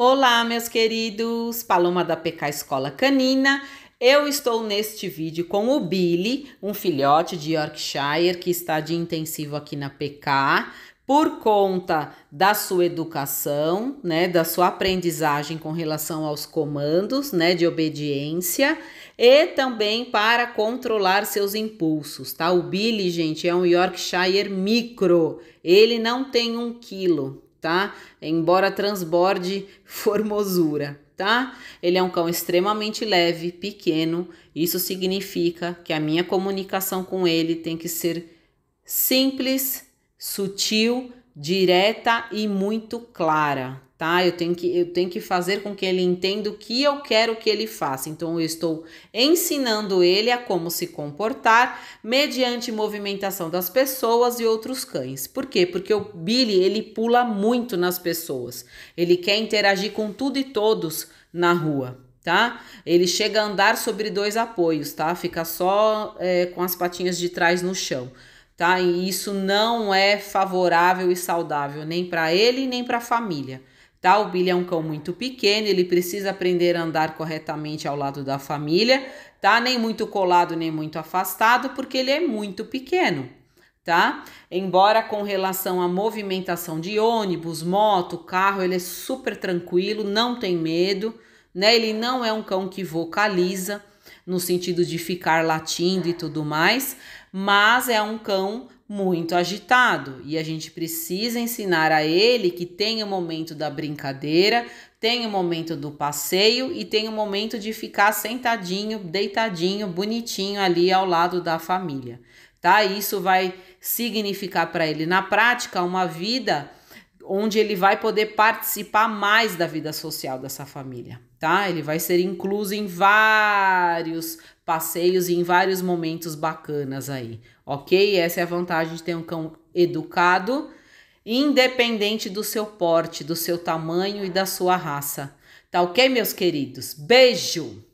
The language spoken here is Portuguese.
Olá, meus queridos! Paloma da PK Escola Canina. Eu estou neste vídeo com o Billy, um filhote de Yorkshire que está de intensivo aqui na PK, por conta da sua educação, né, da sua aprendizagem com relação aos comandos, né, de obediência, e também para controlar seus impulsos, tá? O Billy, gente, é um Yorkshire micro, ele não tem um quilo, tá? Embora transborde formosura, tá? Ele é um cão extremamente leve, pequeno. Isso significa que a minha comunicação com ele tem que ser simples, sutil direta e muito clara, tá? Eu tenho que eu tenho que fazer com que ele entenda o que eu quero que ele faça. Então eu estou ensinando ele a como se comportar mediante movimentação das pessoas e outros cães. Por quê? Porque o Billy, ele pula muito nas pessoas. Ele quer interagir com tudo e todos na rua, tá? Ele chega a andar sobre dois apoios, tá? Fica só é, com as patinhas de trás no chão tá? E isso não é favorável e saudável nem para ele nem para a família. Tá? O Billy é um cão muito pequeno, ele precisa aprender a andar corretamente ao lado da família, tá? Nem muito colado, nem muito afastado, porque ele é muito pequeno, tá? Embora com relação à movimentação de ônibus, moto, carro, ele é super tranquilo, não tem medo, né? Ele não é um cão que vocaliza, no sentido de ficar latindo e tudo mais, mas é um cão muito agitado e a gente precisa ensinar a ele que tem o momento da brincadeira, tem o momento do passeio e tem o momento de ficar sentadinho, deitadinho, bonitinho ali ao lado da família, tá? isso vai significar para ele na prática uma vida onde ele vai poder participar mais da vida social dessa família, tá? Ele vai ser incluso em vários passeios e em vários momentos bacanas aí, ok? Essa é a vantagem de ter um cão educado, independente do seu porte, do seu tamanho e da sua raça. Tá ok, meus queridos? Beijo!